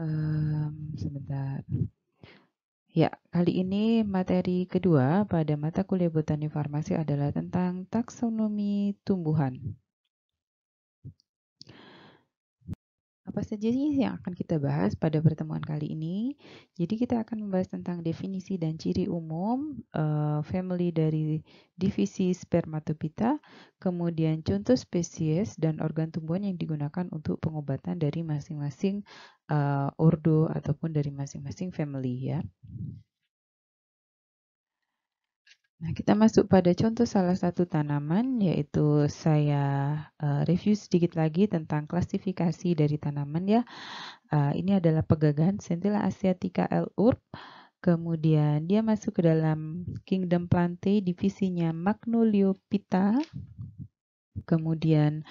Um, sebentar. Ya, kali ini materi kedua pada mata kuliah Botani Farmasi adalah tentang taksonomi tumbuhan. Apa saja sih yang akan kita bahas pada pertemuan kali ini? Jadi kita akan membahas tentang definisi dan ciri umum uh, family dari divisi spermatopita, kemudian contoh spesies dan organ tumbuhan yang digunakan untuk pengobatan dari masing-masing uh, ordo ataupun dari masing-masing family ya. Nah, kita masuk pada contoh salah satu tanaman, yaitu saya uh, review sedikit lagi tentang klasifikasi dari tanaman ya. Eh, ini adalah pegagan Centilla asiatica L. urb. Kemudian dia masuk ke dalam kingdom plantae, divisinya Magnoliopita. Kemudian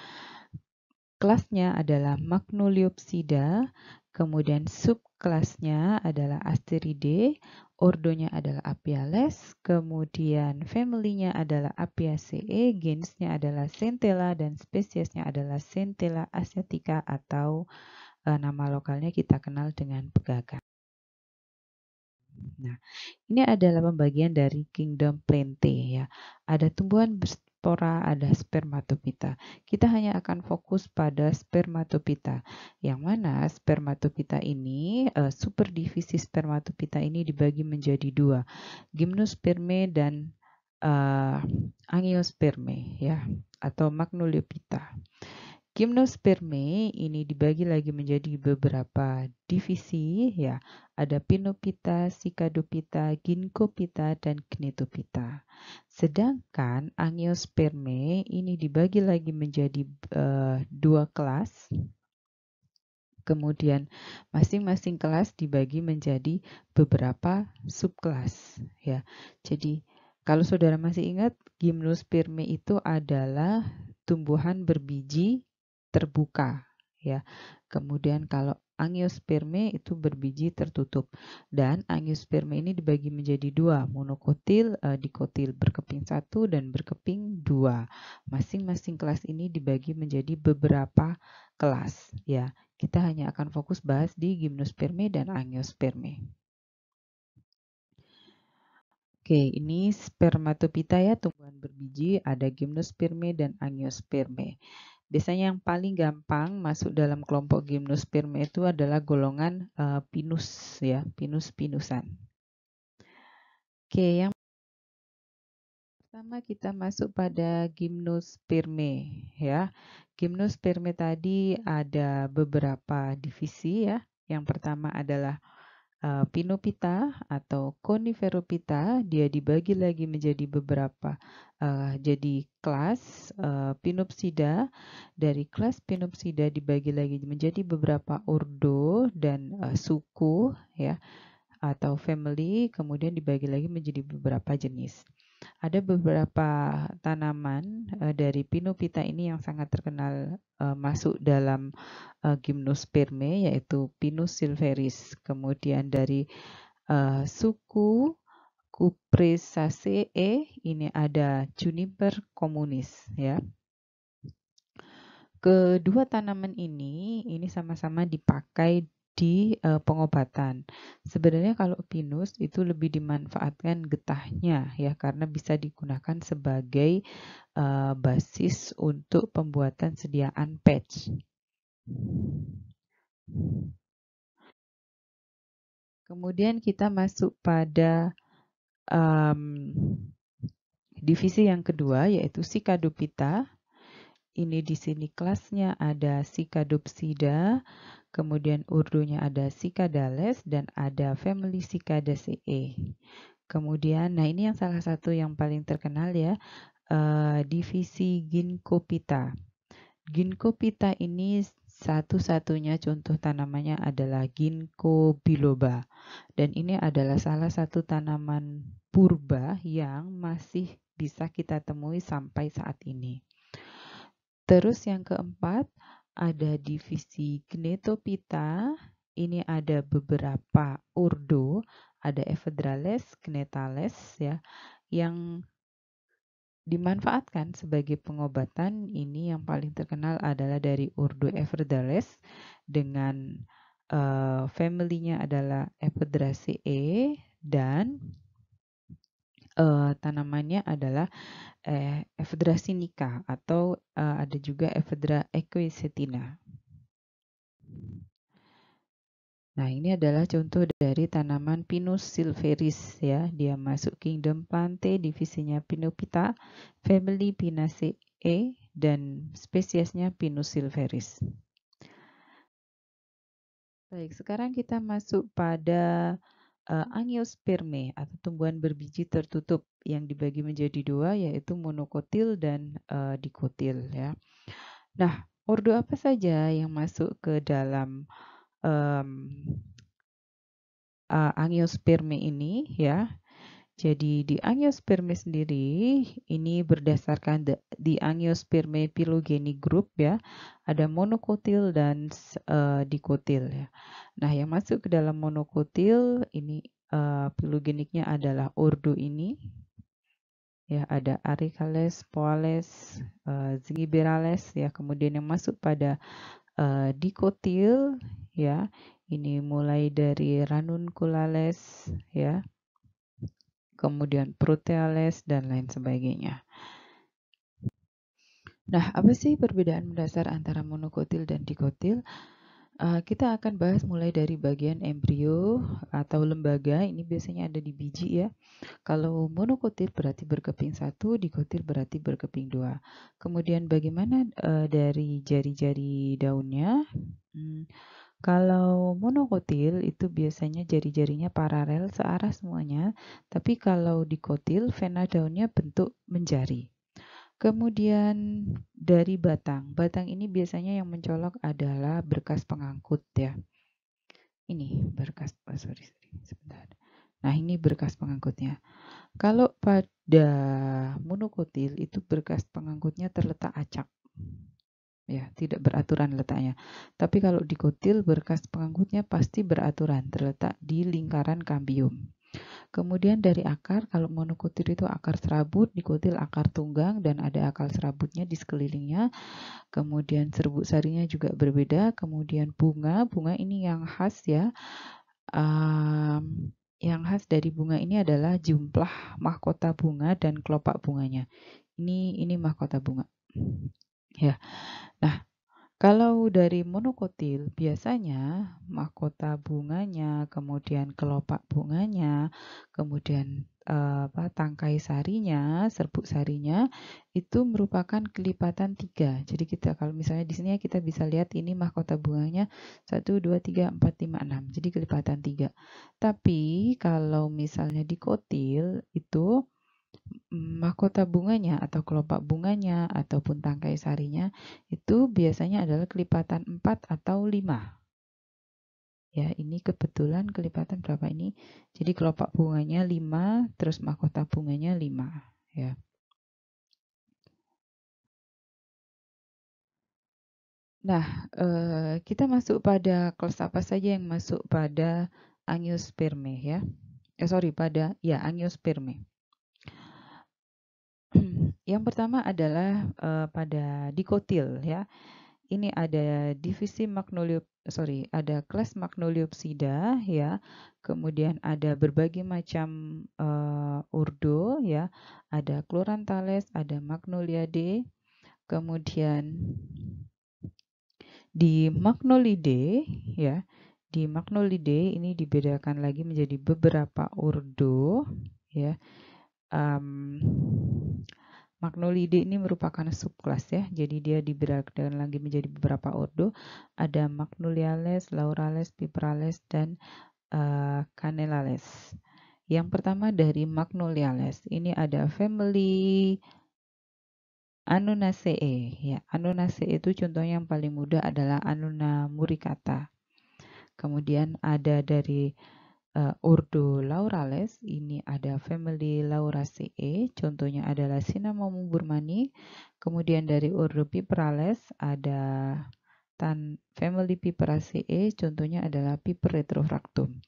kelasnya adalah Magnoliopsida. Kemudian subkelasnya adalah Asteridae. Ordonya adalah Apiales, kemudian family-nya adalah Apiaceae, nya adalah Centella, dan spesiesnya adalah Centella asiatica atau e, nama lokalnya kita kenal dengan pegagan. Nah, ini adalah pembagian dari kingdom Plantae ya. Ada tumbuhan spora, ada spermatopita. Kita hanya akan fokus pada spermatopita. Yang mana spermatopita ini, uh, eh, superdivisi spermatopita ini dibagi menjadi dua, gymnosperme dan uh, angiosperme ya atau magnoliopita. Gymnosperme ini dibagi lagi menjadi beberapa divisi ya. Ada Pinopita, Sikadopita, Ginkopita, dan Gnetopita. Sedangkan Angiosperme ini dibagi lagi menjadi uh, dua kelas. Kemudian masing-masing kelas dibagi menjadi beberapa subkelas ya. Jadi kalau saudara masih ingat, Gymnospermae itu adalah tumbuhan berbiji terbuka ya. Kemudian kalau angiosperme itu berbiji tertutup dan angiosperme ini dibagi menjadi dua monokotil uh, dikotil berkeping satu dan berkeping dua masing-masing kelas ini dibagi menjadi beberapa kelas ya kita hanya akan fokus bahas di gimnosperme dan angiosperme Oke, ini spermatopita ya, tumbuhan berbiji, ada gimnosperme dan angiosperme. Biasanya yang paling gampang masuk dalam kelompok gymnosperma itu adalah golongan uh, pinus ya, pinus-pinusan. Oke, yang pertama kita masuk pada gymnosperme ya. Gymnosperme tadi ada beberapa divisi ya. Yang pertama adalah Eh, pinopita atau coniferopita dia dibagi lagi menjadi beberapa uh, jadi kelas uh, pinopsida dari kelas pinopsida dibagi lagi menjadi beberapa ordo dan uh, suku ya atau family kemudian dibagi lagi menjadi beberapa jenis ada beberapa tanaman uh, dari Pinopita ini yang sangat terkenal uh, masuk dalam uh, gimnosperme yaitu Pinus silveris. Kemudian dari uh, suku Cupressaceae ini ada juniper communis. ya. Kedua tanaman ini ini sama-sama dipakai di e, pengobatan. Sebenarnya kalau pinus itu lebih dimanfaatkan getahnya ya karena bisa digunakan sebagai e, basis untuk pembuatan sediaan patch. Kemudian kita masuk pada um, divisi yang kedua yaitu sikadopita. Ini di sini kelasnya ada sikadopsida, Kemudian urdunya ada Cicadales dan ada family Cicadaceae. Kemudian, nah ini yang salah satu yang paling terkenal ya, uh, divisi Ginkopita. Ginkopita ini satu-satunya contoh tanamannya adalah ginkgo biloba. Dan ini adalah salah satu tanaman purba yang masih bisa kita temui sampai saat ini. Terus yang keempat, ada divisi Gnetopita, ini ada beberapa urdo, ada Ephedrales, Gnetales ya, yang dimanfaatkan sebagai pengobatan. Ini yang paling terkenal adalah dari urdo Ephedrales dengan uh, family-nya adalah Ephedraceae dan uh, tanamannya adalah, eh, Ephedra sinica atau, uh, ada juga Ephedra equisetina. Nah, ini adalah contoh dari tanaman Pinus silveris ya, dia masuk kingdom Plantae, divisinya Pinopita, family Pinaceae, dan spesiesnya Pinus silveris. Baik, sekarang kita masuk pada uh, angiosperme atau tumbuhan berbiji tertutup yang dibagi menjadi dua yaitu monokotil dan uh, dikotil ya. Nah, ordo apa saja yang masuk ke dalam um, uh, angiosperme ini ya? Jadi di Angiospermae sendiri ini berdasarkan di Angiospermae phylogeny group ya. Ada monokotil dan uh, dikotil ya. Nah, yang masuk ke dalam monokotil ini uh, adalah ordo ini. Ya, ada Aricales, Poales, uh, Zingiberales ya. Kemudian yang masuk pada uh, dikotil ya. Ini mulai dari Ranunculales ya kemudian proteales, dan lain sebagainya. Nah, apa sih perbedaan mendasar antara monokotil dan dikotil? Eh, kita akan bahas mulai dari bagian embrio atau lembaga. Ini biasanya ada di biji ya. Kalau monokotil berarti berkeping satu, dikotil berarti berkeping dua. Kemudian bagaimana eh, dari jari-jari daunnya? Hmm kalau monokotil itu biasanya jari-jarinya paralel searah semuanya, tapi kalau dikotil vena daunnya bentuk menjari. Kemudian dari batang, batang ini biasanya yang mencolok adalah berkas pengangkut ya. Ini berkas, oh sorry, sorry, sebentar. Nah ini berkas pengangkutnya. Kalau pada monokotil itu berkas pengangkutnya terletak acak ya tidak beraturan letaknya. Tapi kalau di berkas pengangkutnya pasti beraturan terletak di lingkaran kambium. Kemudian dari akar, kalau monokotil itu akar serabut, dikutil akar tunggang dan ada akal serabutnya di sekelilingnya. Kemudian serbuk sarinya juga berbeda. Kemudian bunga, bunga ini yang khas ya. Um, yang khas dari bunga ini adalah jumlah mahkota bunga dan kelopak bunganya. Ini ini mahkota bunga. Ya. Nah, kalau dari monokotil biasanya mahkota bunganya, kemudian kelopak bunganya, kemudian eh, apa tangkai sarinya, serbuk sarinya itu merupakan kelipatan tiga. Jadi kita kalau misalnya di sini ya kita bisa lihat ini mahkota bunganya satu dua tiga empat lima enam, Jadi kelipatan tiga. Tapi kalau misalnya di kotil itu mahkota bunganya atau kelopak bunganya ataupun tangkai sarinya itu biasanya adalah kelipatan 4 atau 5. Ya, ini kebetulan kelipatan berapa ini? Jadi kelopak bunganya 5, terus mahkota bunganya 5, ya. Nah, eh, kita masuk pada kelas apa saja yang masuk pada angiosperme ya. Eh sorry, pada ya angiosperme. Yang pertama adalah uh, pada dikotil ya. Ini ada divisi magnoliop sorry, ada kelas magnoliopsida ya. Kemudian ada berbagai macam uh, eh, urdo ya. Ada chlorantales, ada magnoliade. Kemudian di magnolide ya. Di magnolide ini dibedakan lagi menjadi beberapa urdo ya. Um, Magnolidae ini merupakan subkelas ya, jadi dia dibedakan lagi menjadi beberapa ordo. Ada Magnoliales, Laurales, Piperales, dan uh, eh, Canellales. Yang pertama dari Magnoliales, ini ada family Anonaceae. Ya, Anonaceae itu contohnya yang paling mudah adalah Anuna muricata. Kemudian ada dari uh, eh, Ordo Laurales, ini ada family Lauraceae, contohnya adalah Cinnamomum burmani. Kemudian dari Ordo Piperales ada tan family Piperaceae, contohnya adalah Piper retrofractum.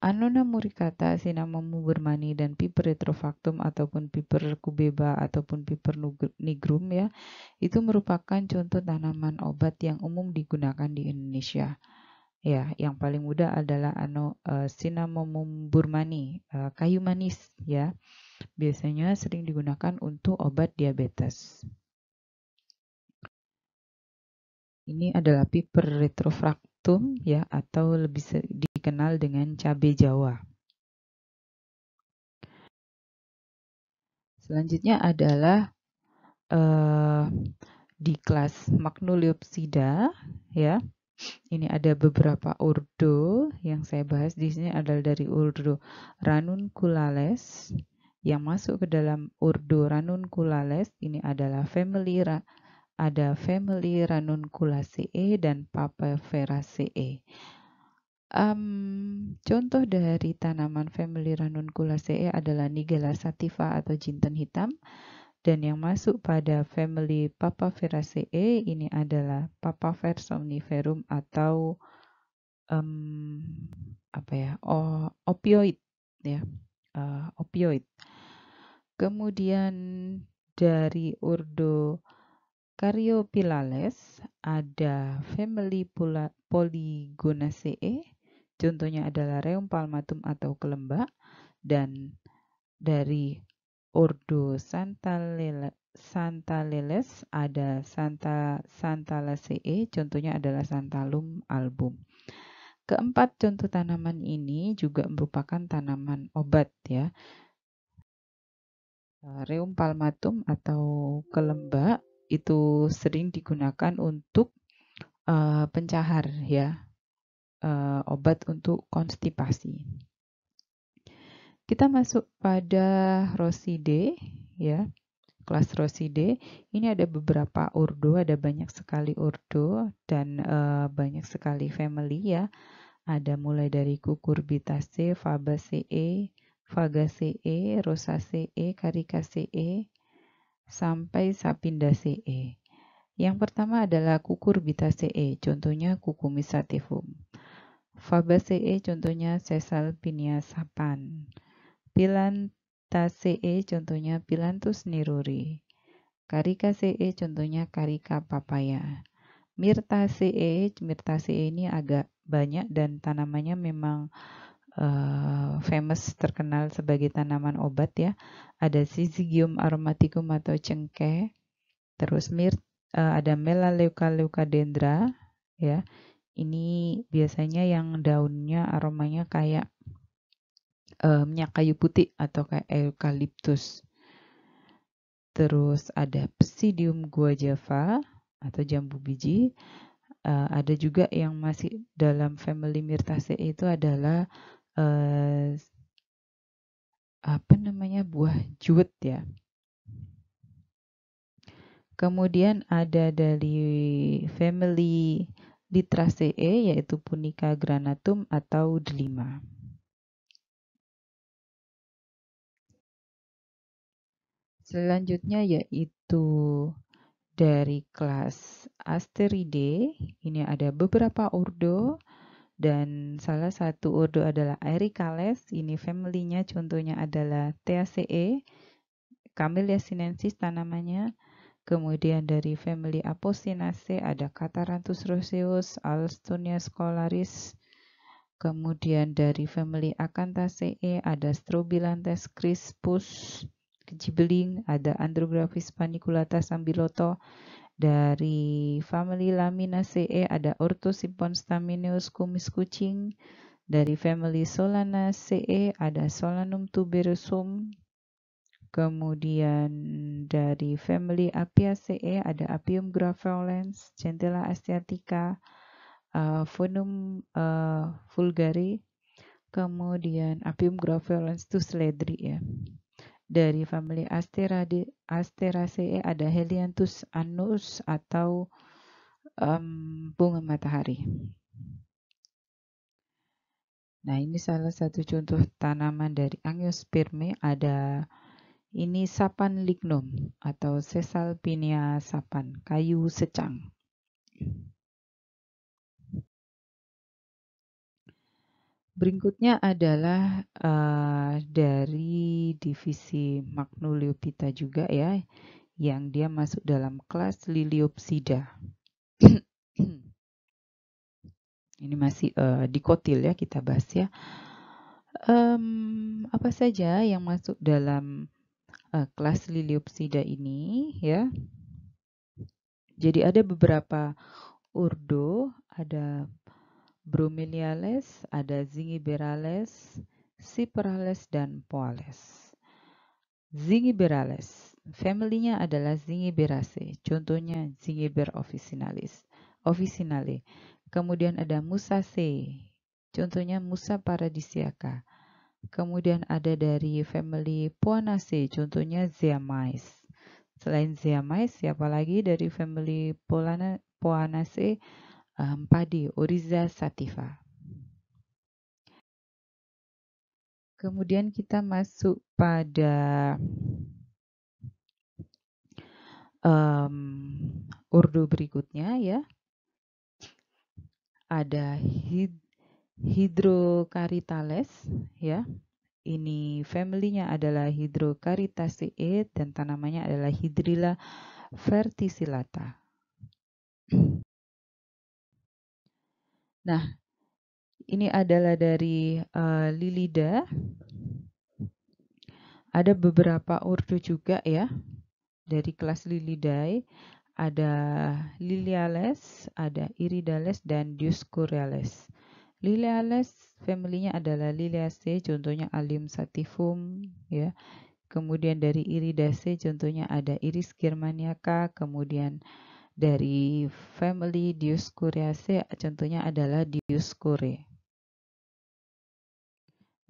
Anona muricata, Cinnamomum burmani dan Piper retrofractum ataupun Piper cubeba ataupun Piper nigrum ya, itu merupakan contoh tanaman obat yang umum digunakan di Indonesia. Ya, yang paling mudah adalah ano uh, eh, burmani, uh, eh, kayu manis ya. Biasanya sering digunakan untuk obat diabetes. Ini adalah piper retrofractum ya atau lebih dikenal dengan cabe Jawa. Selanjutnya adalah uh, di kelas Magnoliopsida ya ini ada beberapa Urdu yang saya bahas di sini adalah dari urdu ranun kulales yang masuk ke dalam urdu ranun kulales ini adalah family ada family ranunculaceae e dan papa papaveraceae. Um, e. contoh dari tanaman family ranun ranunculaceae e adalah nigella sativa atau jinten hitam, dan yang masuk pada family Papaveraceae ini adalah Papaver somniferum atau um, apa ya opioid ya uh, opioid. Kemudian dari Urdo Caryopilales ada family Polygonaceae, contohnya adalah Reum palmatum atau kelembak dan dari Ordo Santa Leles ada Santa Santalaceae, contohnya adalah Santalum album. Keempat contoh tanaman ini juga merupakan tanaman obat ya. Eh, reum palmatum atau kelembak itu sering digunakan untuk uh, pencahar ya, uh, obat untuk konstipasi. Kita masuk pada Roside, ya. Kelas Roside. ini ada beberapa ordo, ada banyak sekali ordo dan uh, banyak sekali family ya. Ada mulai dari Cucurbitaceae, Fabaceae, Fagaceae, Rosaceae, Caricaceae sampai Sapindaceae. Yang pertama adalah Cucurbitaceae, contohnya Cucumis sativum. Fabaceae contohnya sesalpinia pinia Pilantaceae contohnya Pilantus niruri. Caricaceae contohnya Carica papaya. Myrtaceae, Myrtaceae ini agak banyak dan tanamannya memang uh, famous terkenal sebagai tanaman obat ya. Ada Syzygium aromaticum atau cengkeh. Terus mirt, uh, eh, ada Melaleuca leucadendra ya. Ini biasanya yang daunnya aromanya kayak uh, minyak kayu putih atau kayak eukaliptus. Terus ada Psidium gua java atau jambu biji. Uh, ada juga yang masih dalam family Myrtaceae itu adalah uh, apa namanya buah jut ya. Kemudian ada dari family Litraceae e, yaitu Punica granatum atau delima. Selanjutnya yaitu dari kelas Asteridae. Ini ada beberapa ordo dan salah satu ordo adalah Ericales Ini family contohnya adalah Theaceae, Camellia sinensis tanamannya. Kemudian dari family Apocynaceae ada Cataranthus roseus, Alstonia scolaris. Kemudian dari family Acanthaceae ada Strobilanthes crispus. Kecibeling ada Andrographis paniculata sambiloto, dari family Laminaceae ada Orthosiphon tamineus kumis kucing, dari family Solanaceae ada Solanum tuberosum, kemudian dari family Apiaceae ada Apium graveolens, Centella asiatica, uh, eh, Phonum uh, eh, vulgare, kemudian Apium graveolens itu seledri ya. Dari family Asterade, Asteraceae ada Helianthus annus atau um, bunga matahari. Nah, ini salah satu contoh tanaman dari Angiospermae ada ini sapan lignum atau sesalpinia sapan, kayu secang. Berikutnya adalah, uh, dari divisi Magnoliopita juga ya, yang dia masuk dalam kelas Liliopsida. Ini masih, uh, eh, dikotil ya kita bahas ya. Um, apa saja yang masuk dalam, uh, kelas Liliopsida ini ya. Jadi ada beberapa urdu, ada bromeliales, ada zingiberales, ciperales, dan poales. Zingiberales, familinya adalah Zingiberaceae, contohnya Zingiber officinalis, officinale. Kemudian ada Musaceae, contohnya Musa paradisiaca. Kemudian ada dari family Poanaceae, contohnya Zeamais. Selain Zeamais, siapa lagi dari family Poanaceae? padi Oriza Sativa. Kemudian kita masuk pada um, urdu berikutnya ya. Ada hid hidrokaritales ya. Ini familynya adalah hidrokaritaceae e dan tanamannya adalah Hydrilla verticillata. Nah, ini adalah dari uh, Lilida. Ada beberapa urdu juga ya dari kelas Lilidae. Ada Liliales, ada Iridales, dan Dioscurales. Liliales familinya adalah Liliaceae, contohnya Alium sativum ya. Kemudian dari Iridaceae contohnya ada Iris germaniaca, kemudian dari family Dioscuriaceae contohnya adalah Dioscuri.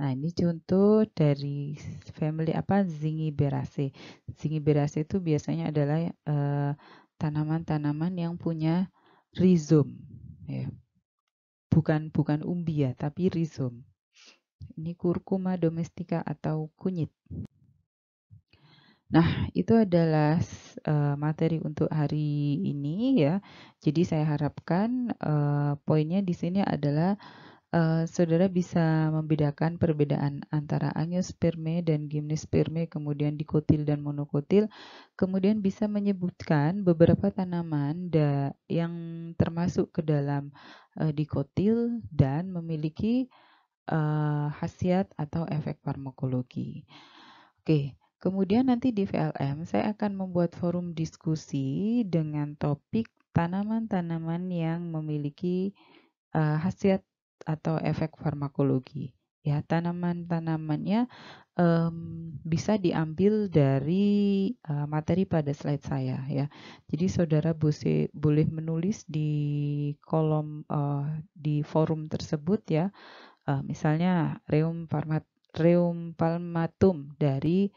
Nah, ini contoh dari family apa Zingiberaceae. Zingiberaceae itu biasanya adalah eh, tanaman-tanaman uh, yang punya rizom ya. Bukan bukan umbia tapi rizom. Ini kurkuma domestika atau kunyit. Nah, itu adalah uh, materi untuk hari ini ya. Jadi saya harapkan uh, poinnya di sini adalah uh, saudara bisa membedakan perbedaan antara angiosperme dan gimnosperme, kemudian dikotil dan monokotil, kemudian bisa menyebutkan beberapa tanaman da yang termasuk ke dalam uh, dikotil dan memiliki uh, khasiat atau efek farmakologi. Oke. Okay. Kemudian nanti di VLM saya akan membuat forum diskusi dengan topik tanaman-tanaman yang memiliki uh, khasiat atau efek farmakologi. Ya, tanaman-tanamannya um, bisa diambil dari uh, materi pada slide saya ya. Jadi saudara boleh menulis di kolom uh, di forum tersebut ya. Uh, misalnya reum reum palmatum dari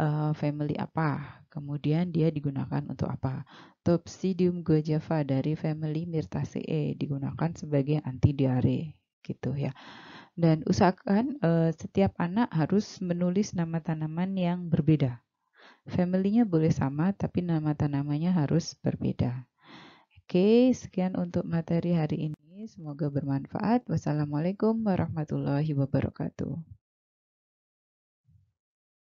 uh, family apa, kemudian dia digunakan untuk apa. Topsidium gojava dari family Myrtaceae e, digunakan sebagai anti diare gitu ya. Dan usahakan uh, setiap anak harus menulis nama tanaman yang berbeda. family boleh sama, tapi nama tanamannya harus berbeda. Oke, sekian untuk materi hari ini. Semoga bermanfaat. Wassalamualaikum warahmatullahi wabarakatuh.